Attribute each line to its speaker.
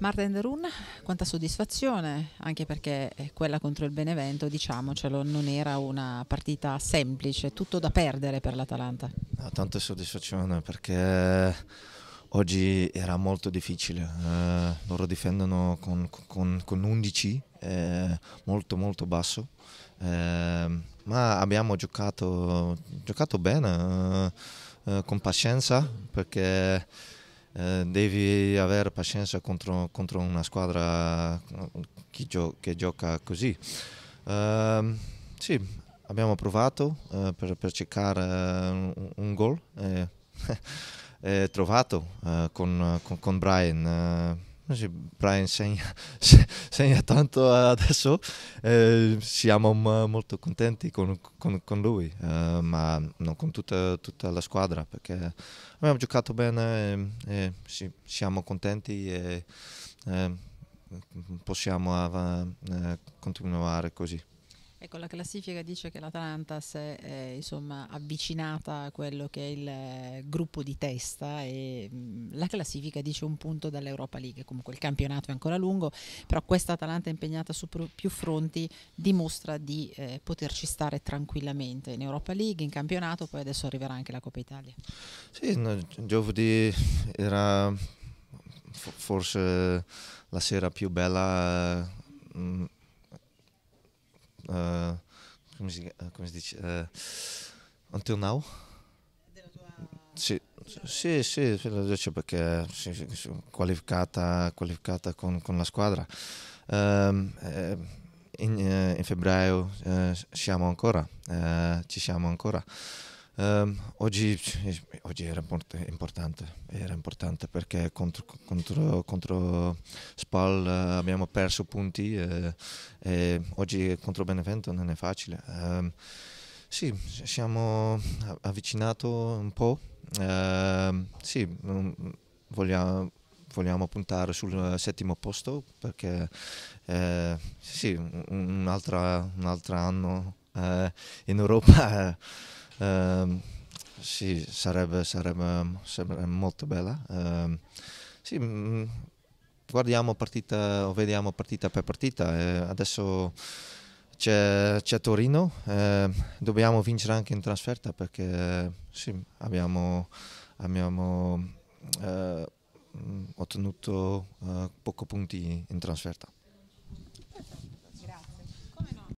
Speaker 1: Marta Enderun, quanta soddisfazione, anche perché quella contro il Benevento, diciamocelo, non era una partita semplice, tutto da perdere per l'Atalanta. No,
Speaker 2: tanta soddisfazione perché oggi era molto difficile, eh, loro difendono con, con, con 11, eh, molto molto basso, eh, ma abbiamo giocato, giocato bene, eh, eh, con pazienza perché eh, devi avere pazienza contro, contro una squadra gio che, gioca così. Uh, sì, abbiamo provato uh, per, per, cercare eh, un, un gol. trovato con, con, con, Brian. Brian segna, segna tanto adesso, eh, siamo molto contenti con, con, con lui, eh, ma non con tutta, tutta, la squadra perché abbiamo giocato bene, e, e sì, siamo contenti e eh, possiamo eh, continuare così.
Speaker 1: Ecco, la classifica dice che l'Atalanta si è eh, insomma, avvicinata a quello che è il eh, gruppo di testa e mh, mm, la classifica dice un punto dall'Europa League, comunque il campionato è ancora lungo, però questa Atalanta impegnata su più fronti dimostra di eh, poterci stare tranquillamente in Europa League, in campionato, poi adesso arriverà anche la Coppa Italia.
Speaker 2: Sì, no, giovedì era forse la sera più bella. Mh, mm, come si, come si dice? Uh, until now? Sì, sì, sì, sì perché sì, sì, qualificata, qualificata con, con la squadra. Um, eh, in, eh, in, febbraio eh, siamo ancora, eh, ci siamo ancora. Um, oggi, oggi, era importante, era importante perché contro, contro, contro Spal uh, abbiamo perso punti e, e, oggi contro Benevento non è facile. Um, sì, siamo avvicinati un po', uh, sì, vogliamo, vogliamo, puntare sul settimo posto perché uh, sì, un, un, altro, un, altro, anno eh, in Europa Um, sì, sarebbe, sarebbe, sarebbe, molto bella. Um, sì, mm, guardiamo partita o vediamo partita per partita. Eh, adesso c'è, c'è Torino, eh, dobbiamo vincere anche in trasferta perché sì, abbiamo, abbiamo eh, ottenuto eh, pochi punti in trasferta.